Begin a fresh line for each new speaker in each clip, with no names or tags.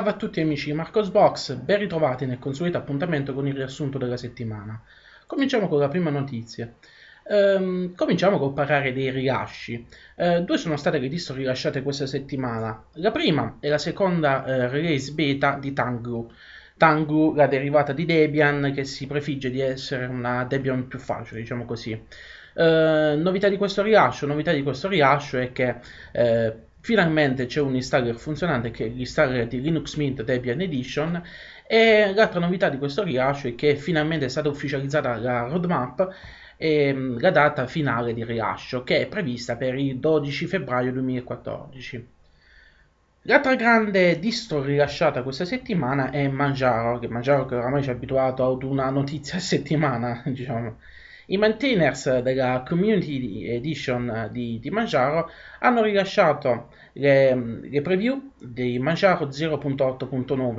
Salve a tutti amici di Marcosbox, ben ritrovati nel consueto appuntamento con il riassunto della settimana. Cominciamo con la prima notizia. Ehm, cominciamo col parlare dei rilasci. Ehm, due sono state le distro rilasciate questa settimana. La prima è la seconda eh, release beta di Tangru. Tangru, la derivata di Debian che si prefigge di essere una Debian più facile, diciamo così. Ehm, novità di questo rilascio, novità di questo rilascio è che eh, Finalmente c'è un installer funzionante che è l'installer di Linux Mint Debian Edition e l'altra novità di questo rilascio è che finalmente è stata ufficializzata la roadmap e mm, la data finale di rilascio che è prevista per il 12 febbraio 2014. L'altra grande distro rilasciata questa settimana è Manjaro, che Manjaro che oramai ci ha abituato ad una notizia a settimana, diciamo. I maintainers della Community Edition di, di Manjaro hanno rilasciato le, le preview di Manjaro 0.8.9. Um,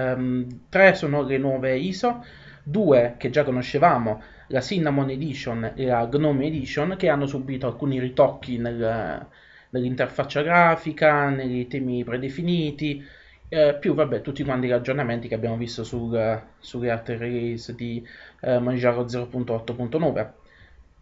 ehm, tre sono le nuove ISO, due che già conoscevamo, la Cinnamon Edition e la Gnome Edition, che hanno subito alcuni ritocchi nel, nell'interfaccia grafica, nei temi predefiniti, eh, più vabbè tutti quanti gli aggiornamenti che abbiamo visto sul, eh, sulle altre release di eh, Manjaro 0.8.9.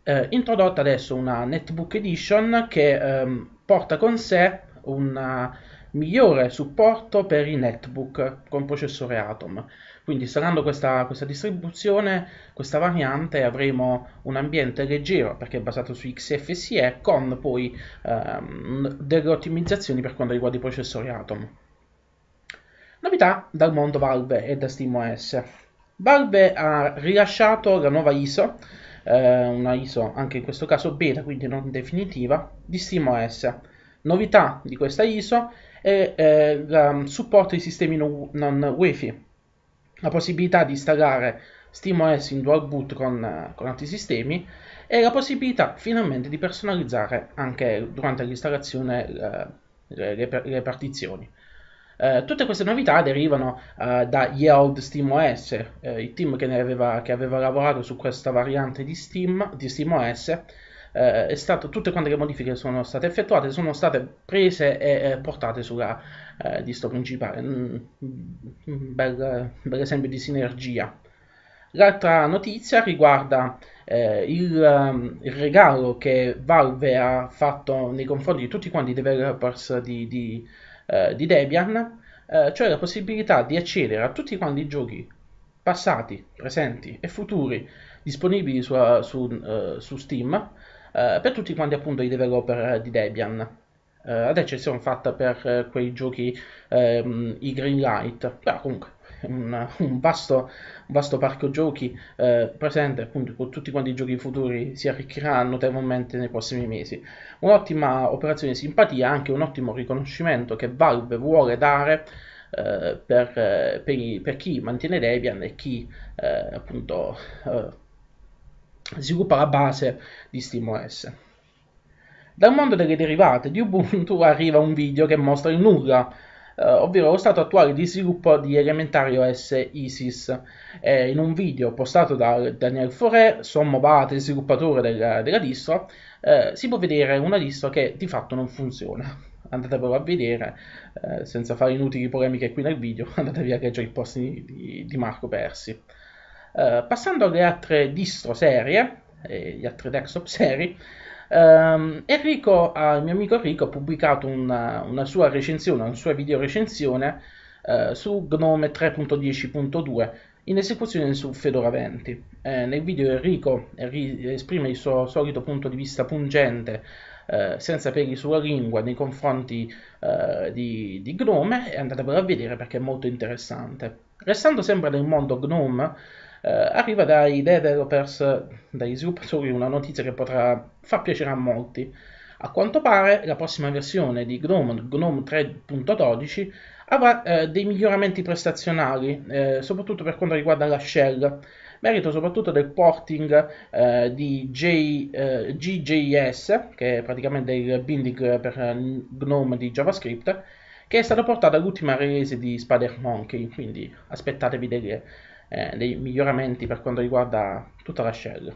Eh, introdotta adesso una Netbook Edition che ehm, porta con sé un eh, migliore supporto per i netbook con processore Atom. Quindi installando questa, questa distribuzione, questa variante, avremo un ambiente leggero perché è basato su XFSE con poi ehm, delle ottimizzazioni per quanto riguarda i processori Atom. Novità dal mondo Valve e da SteamOS. Valve ha rilasciato la nuova ISO, eh, una ISO anche in questo caso beta, quindi non definitiva, di SteamOS. Novità di questa ISO è eh, il mm, supporto ai sistemi non, non Wi-Fi, la possibilità di installare SteamOS in dual boot con, eh, con, altri sistemi e la possibilità finalmente di personalizzare anche durante l'installazione eh, le, le, le partizioni. Eh, tutte queste novità derivano eh, da old SteamOS, eh, il team che aveva, che, aveva, lavorato su questa variante di Steam, di SteamOS. Eh, stato, tutte quante le modifiche sono state effettuate sono state prese e, e portate sulla eh, distro principale. Mm, mm, bel, bel esempio di sinergia. L'altra notizia riguarda eh, il, ehm, il, regalo che Valve ha fatto nei confronti di tutti quanti i developers di, di eh, di Debian, eh, cioè la possibilità di accedere a tutti quanti i giochi passati, presenti e futuri disponibili su, su, uh, su Steam uh, per tutti quanti appunto i developer di Debian. Uh, ad eccezione fatta per quei giochi um, i Greenlight, però comunque un, un, vasto, un vasto, parco giochi eh, presente appunto con tutti quanti i giochi futuri si arricchirà notevolmente nei prossimi mesi. Un'ottima operazione di simpatia, anche un ottimo riconoscimento che Valve vuole dare eh, per, per, per, chi mantiene Debian e chi eh, appunto eh, sviluppa la base di SteamOS. Dal mondo delle derivate di Ubuntu arriva un video che mostra il nulla eh, ovvero lo stato attuale di sviluppo di Elementary OS ISIS. Eh, in un video postato da Daniel Foré, sommo vate sviluppatore della, della distro, eh, si può vedere una distro che di fatto non funziona. Andatevelo a vedere, eh, senza fare inutili polemiche qui nel video, andatevi a leggere i post di, di Marco Persi. Eh, passando alle altre distro serie, gli altri desktop serie, Um, Enrico, uh, il mio amico Enrico ha pubblicato una, una sua recensione, una sua video recensione uh, su Gnome 3.10.2 in esecuzione su Fedora 20. Eh, nel video Enrico ri- esprime il suo solito punto di vista pungente, eh, senza peli sulla lingua, nei confronti eh, di, di, Gnome e andatevelo a vedere perché è molto interessante. Restando sempre nel mondo Gnome, eh, arriva dai developers, dagli sviluppatori, una notizia che potrà far piacere a molti. A quanto pare la prossima versione di GNOME, GNOME 3.12, avrà eh, dei miglioramenti prestazionali, eh, soprattutto per quanto riguarda la shell, merito soprattutto del porting eh, di J, eh, GJS, che è praticamente il binding per eh, GNOME di JavaScript, che è stato portato all'ultima release di Spider Monkey, quindi aspettatevi delle eh, dei miglioramenti per quanto riguarda tutta la shell.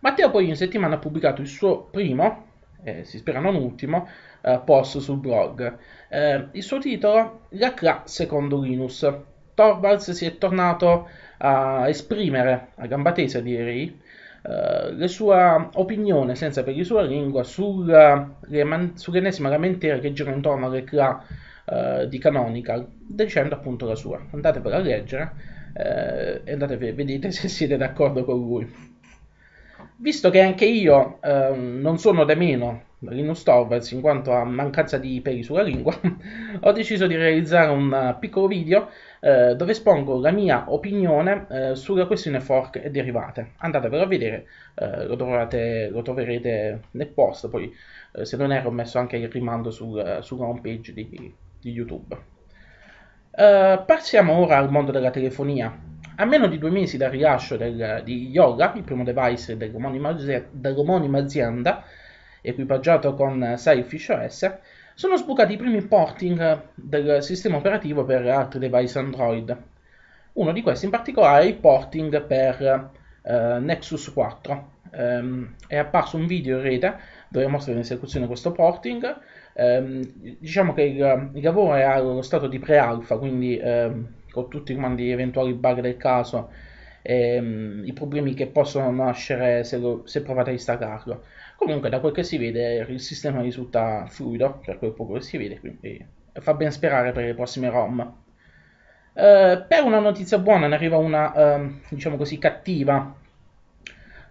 Matteo poi in settimana ha pubblicato il suo primo, eh, si spera non ultimo, eh, post sul blog. Eh, il suo titolo, La CLA secondo Linus. Torvalds si è tornato a esprimere a gamba tesa direi Uh, eh, la sua opinione senza per la sua lingua sulla, l'ennesima lamentela che gira intorno alle CLA eh, di Canonical dicendo appunto la sua. Andatevela a leggere eh, e andatevi, vedete se siete d'accordo con lui. Visto che anche io eh, non sono da meno Linus Torvalds in quanto a mancanza di peli sulla lingua, ho deciso di realizzare un eh, piccolo video eh, dove espongo la mia opinione eh, sulla questione fork e derivate. Andatevelo a vedere, eh, lo, trovate, lo, troverete nel post, poi eh, se non erro ho messo anche il rimando sul, sulla home page di, di YouTube. Uh, passiamo ora al mondo della telefonia. A meno di due mesi dal rilascio del, di Yoga, il primo device dell'omonima, dell'omonima azienda, equipaggiato con Selfish OS, sono sbucati i primi porting del sistema operativo per altri device Android. Uno di questi in particolare è il porting per uh, Nexus 4. Um, ehm, è apparso un video in rete dove mostra in esecuzione questo porting Ehm, diciamo che il, il, lavoro è allo stato di pre-alfa, quindi ehm, con tutti quanti gli eventuali bug del caso e um, i problemi che possono nascere se, lo, se, provate a installarlo. Comunque, da quel che si vede, il sistema risulta fluido, per quel poco che si vede, quindi fa ben sperare per le prossime ROM. Uh, per una notizia buona ne arriva una, uh, diciamo così, cattiva,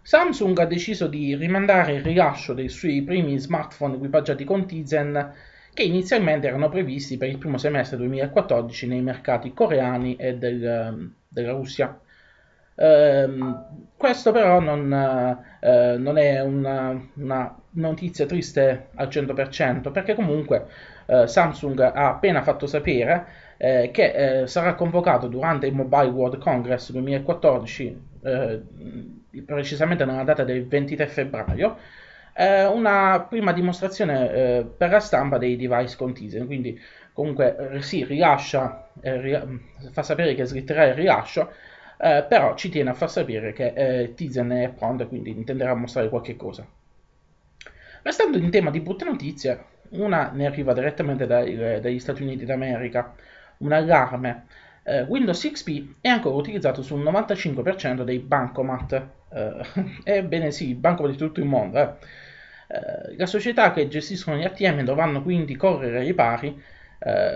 Samsung ha deciso di rimandare il rilascio dei suoi primi smartphone equipaggiati con Tizen che inizialmente erano previsti per il primo semestre 2014 nei mercati coreani e del, ehm, della Russia. Ehm, questo però non, eh, eh non è una, una, notizia triste al 100% perché comunque eh, Samsung ha appena fatto sapere eh, che eh, sarà convocato durante il Mobile World Congress 2014 eh, precisamente nella data del 23 febbraio, eh, una prima dimostrazione eh, per la stampa dei device con Tizen. quindi comunque eh, si rilascia, eh, ri- mm, fa sapere che slitterà il rilascio, eh, però ci tiene a far sapere che Tizen è pronto, quindi intenderà mostrare qualche cosa. Restando in tema di brutte notizie, una ne arriva direttamente dai, dagli Stati Uniti d'America, un allarme eh, Windows XP è ancora utilizzato sul 95% dei bancomat. Eh, ebbene sì, bancomat di tutto il mondo. Eh. Eh, le società che gestiscono gli ATM dovranno quindi correre ai pari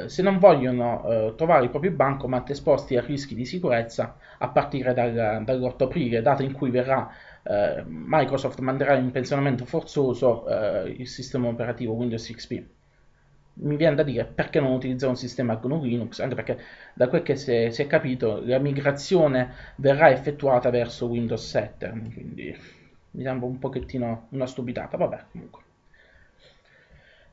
se non vogliono trovare i propri bancomat esposti a rischi di sicurezza a partire dal, dall'8 aprile, data in cui verrà Microsoft manderà in pensionamento forzoso eh, il sistema operativo Windows XP mi viene da dire perché non utilizzare un sistema GNU Linux, anche perché da quel che si è, si è capito la migrazione verrà effettuata verso Windows 7, quindi mi sembra un pochettino una stupidata, vabbè comunque.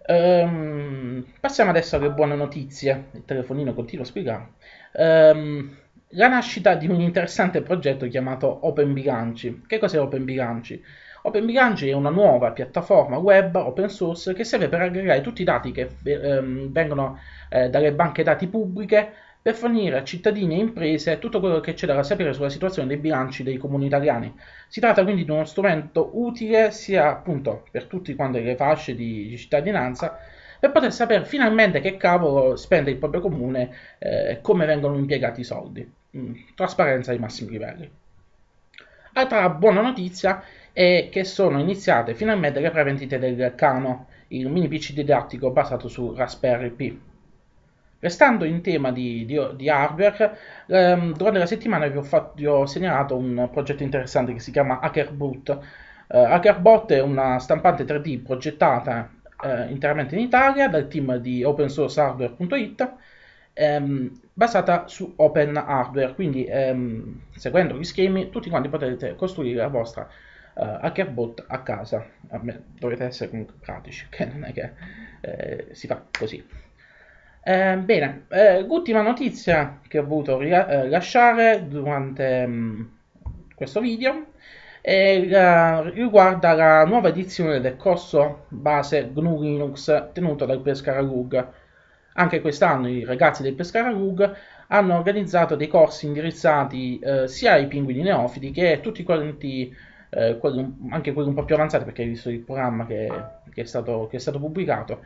Um, passiamo adesso alle buone notizie, il telefonino continua a spiegare. Um, la nascita di un interessante progetto chiamato Open Bilanci. Che cos'è Open Bilanci? OpenBegrunge è una nuova piattaforma web open source che serve per aggregare tutti i dati che ehm, vengono eh, dalle banche dati pubbliche per fornire a cittadini e imprese tutto quello che c'è da sapere sulla situazione dei bilanci dei comuni italiani. Si tratta quindi di uno strumento utile sia appunto per tutti quanti le fasce di, cittadinanza per poter sapere finalmente che cavolo spende il proprio comune, eh, come vengono impiegati i soldi. Mm, trasparenza ai massimi livelli. Altra buona notizia e che sono iniziate finalmente le prevendite del Cano, il mini PC didattico basato su Raspberry Pi. Restando in tema di, di, di hardware, ehm, durante la settimana vi ho, fatto, vi ho, segnalato un progetto interessante che si chiama HackerBot. Eh, HackerBot è una stampante 3D progettata eh, interamente in Italia dal team di opensourcehardware.it ehm, basata su open hardware, quindi ehm, seguendo gli schemi tutti quanti potete costruire la vostra uh, eh, Hackerbot a casa, a dovete essere comunque pratici, che non è che eh, si fa così. Eh, bene, eh, l'ultima notizia che ho voluto rilasciare eh, durante mh, mm, questo video e, uh, riguarda la nuova edizione del corso base GNU Linux tenuto dal Pescara Rug. Anche quest'anno i ragazzi del Pescara Rug hanno organizzato dei corsi indirizzati eh, sia ai pinguini neofiti che a tutti quanti eh, quelli, anche quelli un po' più avanzati, perché hai visto il programma che, che, è, stato, che è, stato, pubblicato,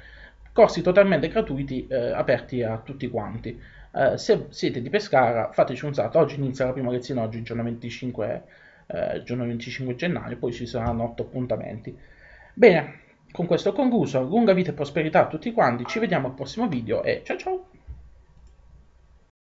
corsi totalmente gratuiti eh, aperti a tutti quanti. Eh, se siete di Pescara, fateci un salto. Oggi inizia la prima lezione, oggi giorno 25, eh, giorno 25 gennaio, poi ci saranno 8 appuntamenti. Bene, con questo ho concluso. Lunga vita e prosperità a tutti quanti. Ci vediamo al prossimo video e ciao ciao!